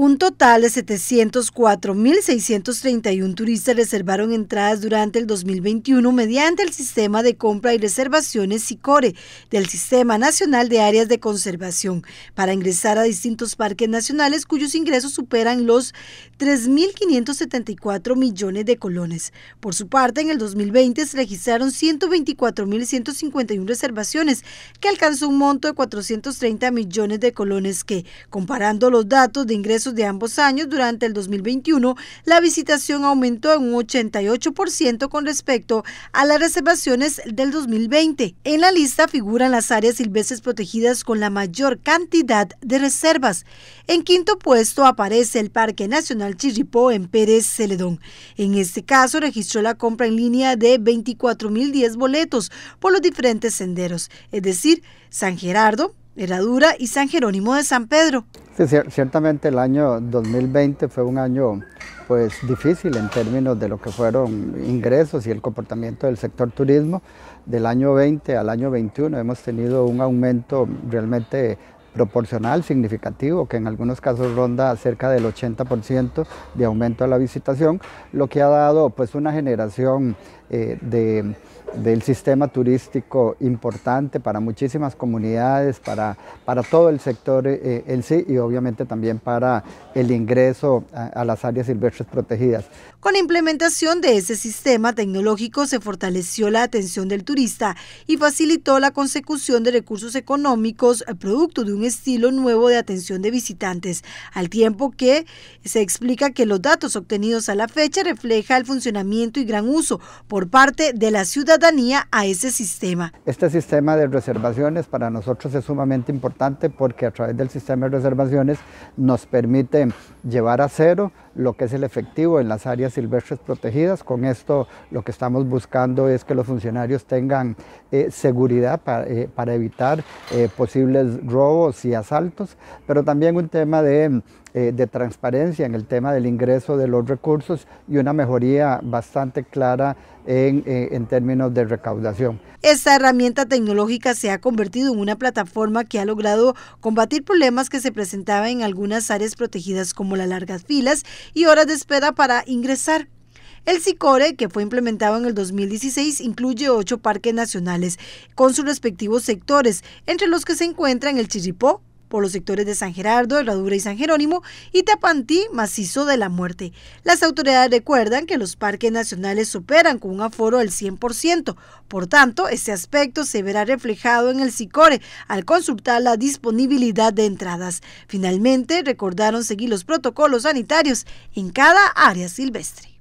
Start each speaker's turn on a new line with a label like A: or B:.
A: Un total de 704.631 turistas reservaron entradas durante el 2021 mediante el sistema de compra y reservaciones SICORE del Sistema Nacional de Áreas de Conservación para ingresar a distintos parques nacionales cuyos ingresos superan los 3.574 millones de colones. Por su parte, en el 2020 se registraron 124.151 reservaciones que alcanzó un monto de 430 millones de colones que, comparando los datos de ingresos de ambos años, durante el 2021 la visitación aumentó en un 88% con respecto a las reservaciones del 2020. En la lista figuran las áreas silvestres protegidas con la mayor cantidad de reservas. En quinto puesto aparece el Parque Nacional Chirripó en Pérez Celedón. En este caso registró la compra en línea de 24.010 boletos por los diferentes senderos, es decir, San Gerardo, Herradura y San Jerónimo de San Pedro
B: ciertamente el año 2020 fue un año pues difícil en términos de lo que fueron ingresos y el comportamiento del sector turismo. Del año 20 al año 21 hemos tenido un aumento realmente proporcional, significativo, que en algunos casos ronda cerca del 80% de aumento de la visitación, lo que ha dado pues una generación eh, del sistema turístico importante para muchísimas comunidades, para, para todo el sector eh, eh, en sí y obviamente también para el ingreso a, las áreas silvestres protegidas.
A: Con la implementación de ese sistema tecnológico se fortaleció la atención del turista y facilitó la consecución de recursos económicos producto de un estilo nuevo de atención de visitantes, al tiempo que se explica que los datos obtenidos a la fecha refleja el funcionamiento y gran uso por parte de la ciudadanía a ese sistema.
B: Este sistema de reservaciones para nosotros es sumamente importante porque a través del sistema de reservaciones nos permite llevar a cero lo que es el efectivo en las áreas silvestres protegidas. Con esto lo que estamos buscando es que los funcionarios tengan eh, seguridad eh, para, evitar eh, posibles robos y asaltos, pero también un tema de, de, transparencia en el tema del ingreso de los recursos y una mejoría bastante clara en, en términos de recaudación.
A: Esta herramienta tecnológica se ha convertido en una plataforma que ha logrado combatir problemas que se presentaban en algunas áreas protegidas como como las largas filas y horas de espera para ingresar. El SICORE, que fue implementado en el 2016, incluye ocho parques nacionales, con sus respectivos sectores, entre los que se encuentran el Chiripó por los sectores de San Gerardo, Herradura y San Jerónimo, y Tapantí, Macizo de la Muerte. Las autoridades recuerdan que los parques nacionales superan con un aforo del 100%, por tanto, este aspecto se verá reflejado en el SICORE al consultar la disponibilidad de entradas. Finalmente, recordaron seguir los protocolos sanitarios en cada área silvestre.